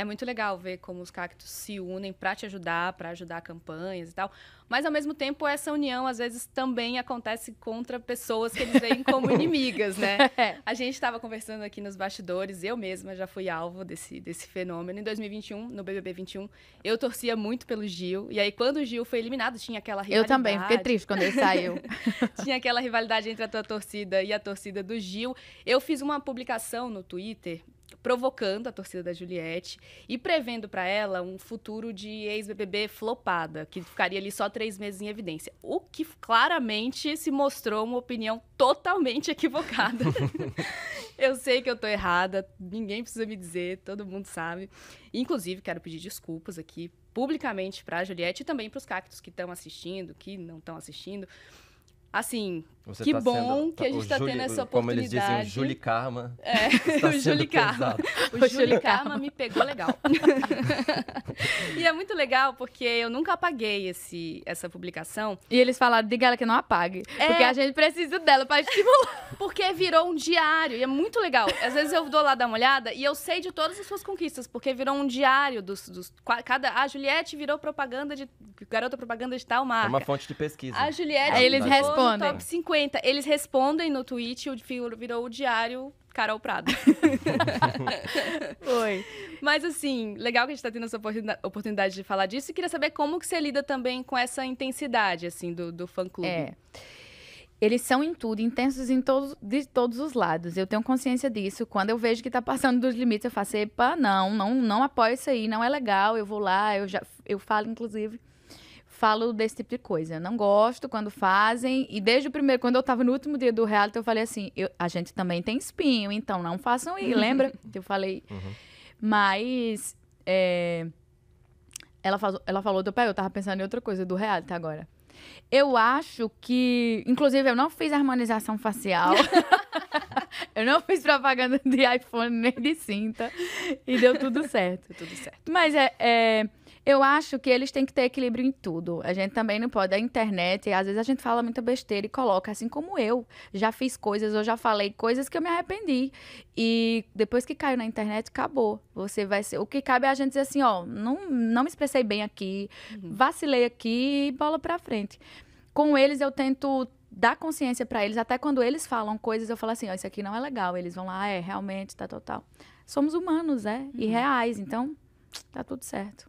é muito legal ver como os cactos se unem para te ajudar, para ajudar campanhas e tal. Mas ao mesmo tempo, essa união às vezes também acontece contra pessoas que eles veem como inimigas, né? É. A gente estava conversando aqui nos bastidores, eu mesma já fui alvo desse, desse fenômeno. Em 2021, no BBB 21, eu torcia muito pelo Gil. E aí, quando o Gil foi eliminado, tinha aquela rivalidade. Eu também, fiquei triste quando ele saiu. tinha aquela rivalidade entre a tua torcida e a torcida do Gil. Eu fiz uma publicação no Twitter provocando a torcida da Juliette e prevendo para ela um futuro de ex-BBB flopada, que ficaria ali só três meses em evidência. O que claramente se mostrou uma opinião totalmente equivocada. eu sei que eu tô errada, ninguém precisa me dizer, todo mundo sabe. Inclusive, quero pedir desculpas aqui publicamente para a Juliette e também para os cactos que estão assistindo, que não estão assistindo assim, Você que tá bom sendo, que a tá, gente está tendo essa oportunidade. Como eles dizem, o Juli Karma. É, tá o Juli Karma. O Juli Karma me pegou legal. e é muito legal porque eu nunca apaguei esse, essa publicação. E eles falaram, diga ela que não apague. É... Porque a gente precisa dela para estimular. porque virou um diário e é muito legal. Às vezes eu dou lá dar uma olhada e eu sei de todas as suas conquistas, porque virou um diário dos. dos cada, a ah, Juliette virou propaganda de. Garota propaganda de tal marca. É uma fonte de pesquisa. A Juliette. Aí é eles respondem respondem. no top 50. Eles respondem no tweet, o virou o diário Carol Prado. Oi. Mas assim, legal que a gente está tendo essa oportunidade de falar disso e queria saber como que você lida também com essa intensidade, assim, do, do fã-clube. É. Eles são em tudo, intensos em todos, de todos os lados. Eu tenho consciência disso. Quando eu vejo que está passando dos limites, eu faço, epa, não, não, não apoio isso aí, não é legal. Eu vou lá, eu já eu falo, inclusive, falo desse tipo de coisa. Eu não gosto quando fazem. E desde o primeiro, quando eu estava no último dia do reality, eu falei assim: eu, a gente também tem espinho, então não façam isso. Lembra que eu falei? Uhum. Mas. É, ela, falou, ela falou do pé, eu estava pensando em outra coisa do reality agora. Eu acho que. Inclusive, eu não fiz harmonização facial. eu não fiz propaganda de iPhone nem de cinta. E deu tudo certo. tudo certo. Mas é, é eu acho que eles têm que ter equilíbrio em tudo. A gente também não pode. A internet, às vezes a gente fala muita besteira e coloca, assim como eu. Já fiz coisas, eu já falei coisas que eu me arrependi. E depois que caiu na internet, acabou. Você vai ser. O que cabe é a gente dizer assim: ó, não, não me expressei bem aqui, uhum. vacilei aqui e bola pra frente. Com eles, eu tento dar consciência para eles, até quando eles falam coisas, eu falo assim, ó, isso aqui não é legal. Eles vão lá, ah, é, realmente, tá total. Somos humanos, é, e uhum. reais, então tá tudo certo.